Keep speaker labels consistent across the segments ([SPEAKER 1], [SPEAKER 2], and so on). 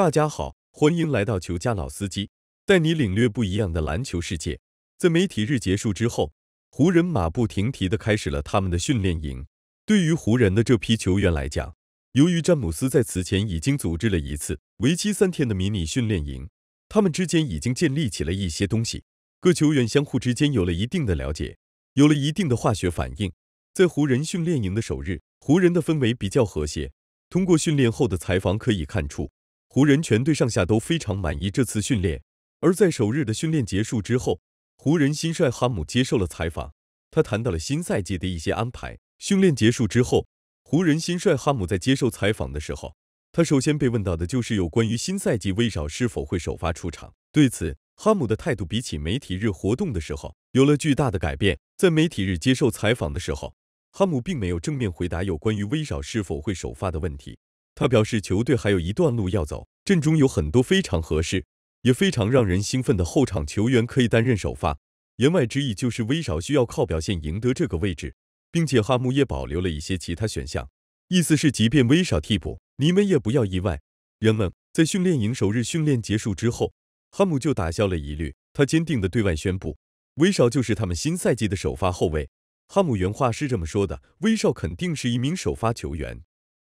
[SPEAKER 1] 大家好，欢迎来到球家老司机，带你领略不一样的篮球世界。在媒体日结束之后，湖人马不停蹄地开始了他们的训练营。对于湖人的这批球员来讲，由于詹姆斯在此前已经组织了一次为期三天的迷你训练营，他们之间已经建立起了一些东西，各球员相互之间有了一定的了解，有了一定的化学反应。在湖人训练营的首日，湖人的氛围比较和谐。通过训练后的采访可以看出。湖人全队上下都非常满意这次训练。而在首日的训练结束之后，湖人新帅哈姆接受了采访，他谈到了新赛季的一些安排。训练结束之后，湖人新帅哈姆在接受采访的时候，他首先被问到的就是有关于新赛季威少是否会首发出场。对此，哈姆的态度比起媒体日活动的时候有了巨大的改变。在媒体日接受采访的时候，哈姆并没有正面回答有关于威少是否会首发的问题。他表示，球队还有一段路要走，阵中有很多非常合适，也非常让人兴奋的后场球员可以担任首发。言外之意就是，威少需要靠表现赢得这个位置，并且哈姆也保留了一些其他选项，意思是即便威少替补，你们也不要意外。原本在训练营首日训练结束之后，哈姆就打消了疑虑，他坚定地对外宣布，威少就是他们新赛季的首发后卫。哈姆原话是这么说的：“威少肯定是一名首发球员。”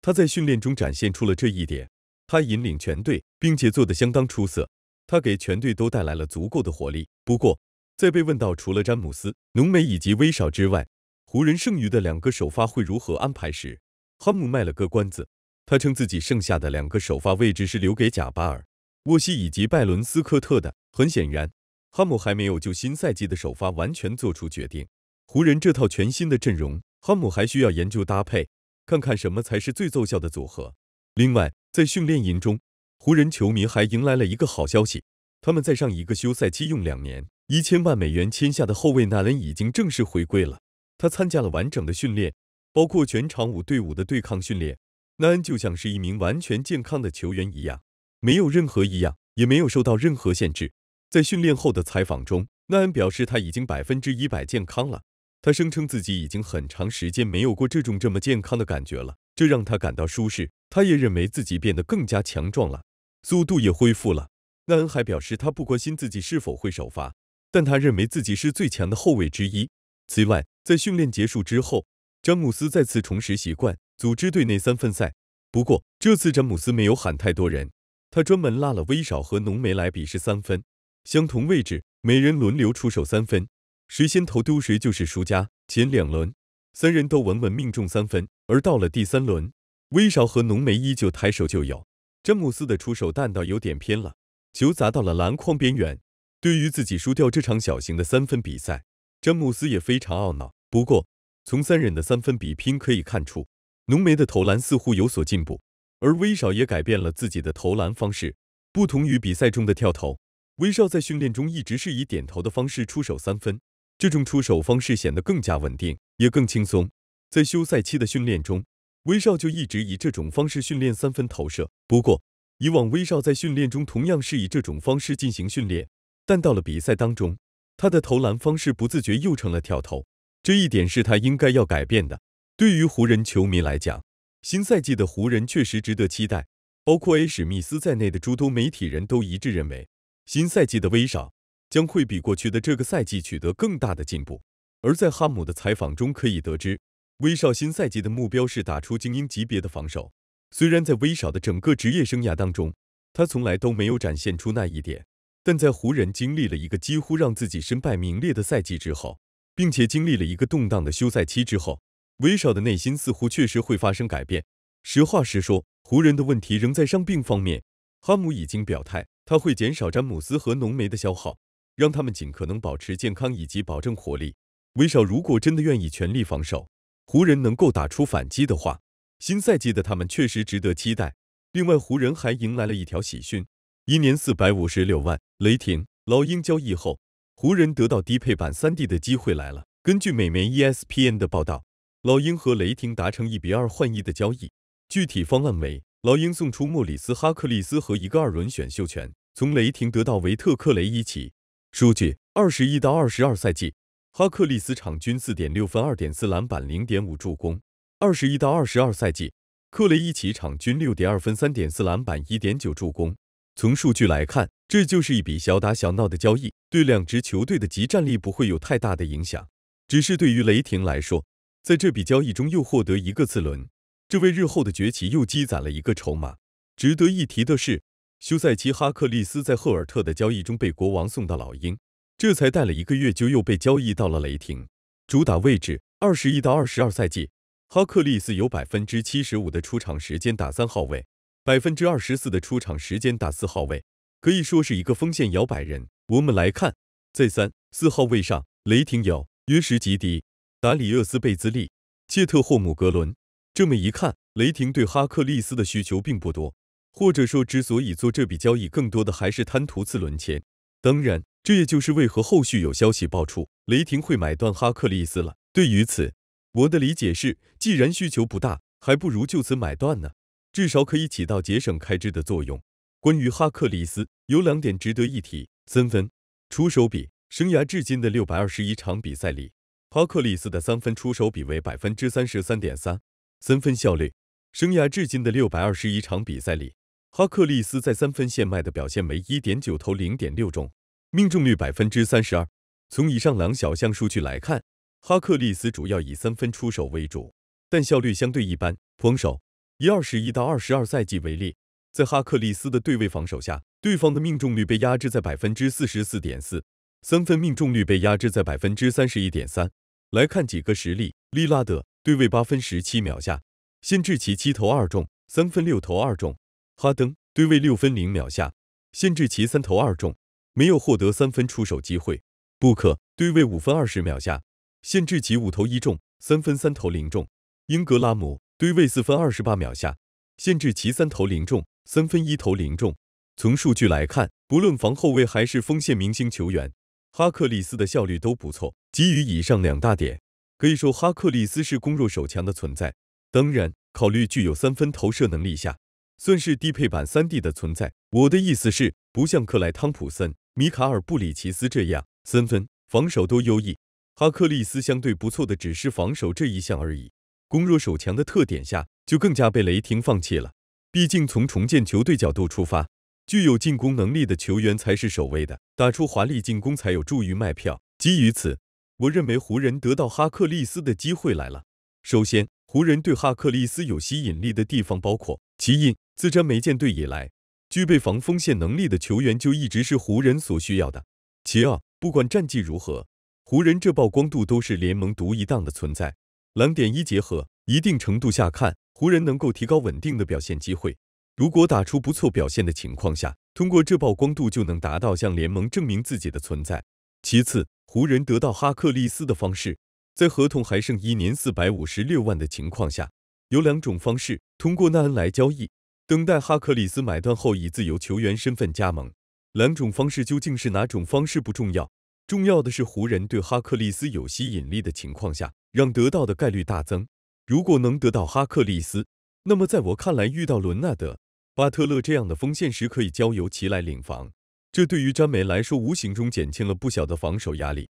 [SPEAKER 1] 他在训练中展现出了这一点，他引领全队，并且做得相当出色。他给全队都带来了足够的活力。不过，在被问到除了詹姆斯、浓眉以及威少之外，湖人剩余的两个首发会如何安排时，哈姆卖了个关子。他称自己剩下的两个首发位置是留给贾巴尔、沃西以及拜伦斯科特的。很显然，哈姆还没有就新赛季的首发完全做出决定。湖人这套全新的阵容，哈姆还需要研究搭配。看看什么才是最奏效的组合。另外，在训练营中，湖人球迷还迎来了一个好消息：他们在上一个休赛期用两年一千万美元签下的后卫纳恩已经正式回归了。他参加了完整的训练，包括全场五对五的对抗训练。纳恩就像是一名完全健康的球员一样，没有任何异样，也没有受到任何限制。在训练后的采访中，纳恩表示他已经百分之一百健康了。他声称自己已经很长时间没有过这种这么健康的感觉了，这让他感到舒适。他也认为自己变得更加强壮了，速度也恢复了。奈恩还表示他不关心自己是否会首发，但他认为自己是最强的后卫之一。此外，在训练结束之后，詹姆斯再次重拾习惯，组织队内三分赛。不过这次詹姆斯没有喊太多人，他专门拉了威少和浓眉来比试三分。相同位置，每人轮流出手三分。谁先投丢谁就是输家。前两轮，三人都稳稳命中三分，而到了第三轮，威少和浓眉依旧抬手就有。詹姆斯的出手弹道有点偏了，球砸到了篮筐边缘。对于自己输掉这场小型的三分比赛，詹姆斯也非常懊恼。不过，从三人的三分比拼可以看出，浓眉的投篮似乎有所进步，而威少也改变了自己的投篮方式。不同于比赛中的跳投，威少在训练中一直是以点头的方式出手三分。这种出手方式显得更加稳定，也更轻松。在休赛期的训练中，威少就一直以这种方式训练三分投射。不过，以往威少在训练中同样是以这种方式进行训练，但到了比赛当中，他的投篮方式不自觉又成了跳投。这一点是他应该要改变的。对于湖人球迷来讲，新赛季的湖人确实值得期待。包括 A 史密斯在内的诸多媒体人都一致认为，新赛季的威少。将会比过去的这个赛季取得更大的进步。而在哈姆的采访中可以得知，威少新赛季的目标是打出精英级别的防守。虽然在威少的整个职业生涯当中，他从来都没有展现出那一点，但在湖人经历了一个几乎让自己身败名裂的赛季之后，并且经历了一个动荡的休赛期之后，威少的内心似乎确实会发生改变。实话实说，湖人的问题仍在伤病方面。哈姆已经表态，他会减少詹姆斯和浓眉的消耗。让他们尽可能保持健康以及保证活力。威少如果真的愿意全力防守，湖人能够打出反击的话，新赛季的他们确实值得期待。另外，湖人还迎来了一条喜讯：一年四百五十六万。雷霆、老鹰交易后，湖人得到低配版三 D 的机会来了。根据美媒 ESPN 的报道，老鹰和雷霆达成一比二换一的交易，具体方案为：老鹰送出莫里斯、哈克利斯和一个二轮选秀权，从雷霆得到维特克雷一起。数据：二十一到二十二赛季，哈克利斯场均四点六分、二点四篮板、零点五助攻；二十一到二十二赛季，克雷伊奇场均六点二分、三点四篮板、一点九助攻。从数据来看，这就是一笔小打小闹的交易，对两支球队的集战力不会有太大的影响。只是对于雷霆来说，在这笔交易中又获得一个次轮，这为日后的崛起又积攒了一个筹码。值得一提的是。休赛期，哈克利斯在赫尔特的交易中被国王送到老鹰，这才待了一个月，就又被交易到了雷霆。主打位置，二十一到二十二赛季，哈克利斯有百分之七十五的出场时间打三号位，百分之二十四的出场时间打四号位，可以说是一个锋线摇摆人。我们来看，在三四号位上，雷霆有约什吉迪、达里厄斯贝兹利、切特霍姆格伦。这么一看，雷霆对哈克利斯的需求并不多。或者说，之所以做这笔交易，更多的还是贪图次轮钱。当然，这也就是为何后续有消息爆出雷霆会买断哈克利斯了。对于此，我的理解是，既然需求不大，还不如就此买断呢，至少可以起到节省开支的作用。关于哈克利斯，有两点值得一提：三分出手比，生涯至今的六百二十一场比赛里，哈克利斯的三分出手比为百分之三十三点三；三分效率，生涯至今的六百二十一场比赛里。哈克利斯在三分线外的表现为一点九投零点六中，命中率百分之三十二。从以上两小项数据来看，哈克利斯主要以三分出手为主，但效率相对一般。防守以二十一到二十二赛季为例，在哈克利斯的对位防守下，对方的命中率被压制在百分之四十四点四，三分命中率被压制在百分之三十一点三。来看几个实例：利拉德对位八分十七秒下，限制其七投二中，三分六投二中。哈登对位六分零秒下，限制其三投二中，没有获得三分出手机会。布克对位五分二十秒下，限制其五投一中，三分三投零中。英格拉姆对位四分二十八秒下，限制其三投零中，三分一投零中。从数据来看，不论防后卫还是锋线明星球员，哈克利斯的效率都不错。基于以上两大点，可以说哈克利斯是攻弱守强的存在。当然，考虑具有三分投射能力下。算是低配版三 D 的存在。我的意思是，不像克莱、汤普森、米卡尔·布里奇斯这样，三分、防守都优异。哈克利斯相对不错的只是防守这一项而已。攻弱守强的特点下，就更加被雷霆放弃了。毕竟从重建球队角度出发，具有进攻能力的球员才是首位的，打出华丽进攻才有助于卖票。基于此，我认为湖人得到哈克利斯的机会来了。首先，湖人对哈克利斯有吸引力的地方包括其因。自詹梅舰队以来，具备防锋线能力的球员就一直是湖人所需要的。其二，不管战绩如何，湖人这曝光度都是联盟独一档的存在。蓝点一结合，一定程度下看，湖人能够提高稳定的表现机会。如果打出不错表现的情况下，通过这曝光度就能达到向联盟证明自己的存在。其次，湖人得到哈克利斯的方式，在合同还剩一年四百五十六万的情况下，有两种方式通过纳恩来交易。等待哈克利斯买断后以自由球员身份加盟，两种方式究竟是哪种方式不重要，重要的是湖人对哈克利斯有吸引力的情况下，让得到的概率大增。如果能得到哈克利斯，那么在我看来，遇到伦纳德、巴特勒这样的锋线时，可以交由其来领防，这对于詹梅来说，无形中减轻了不小的防守压力。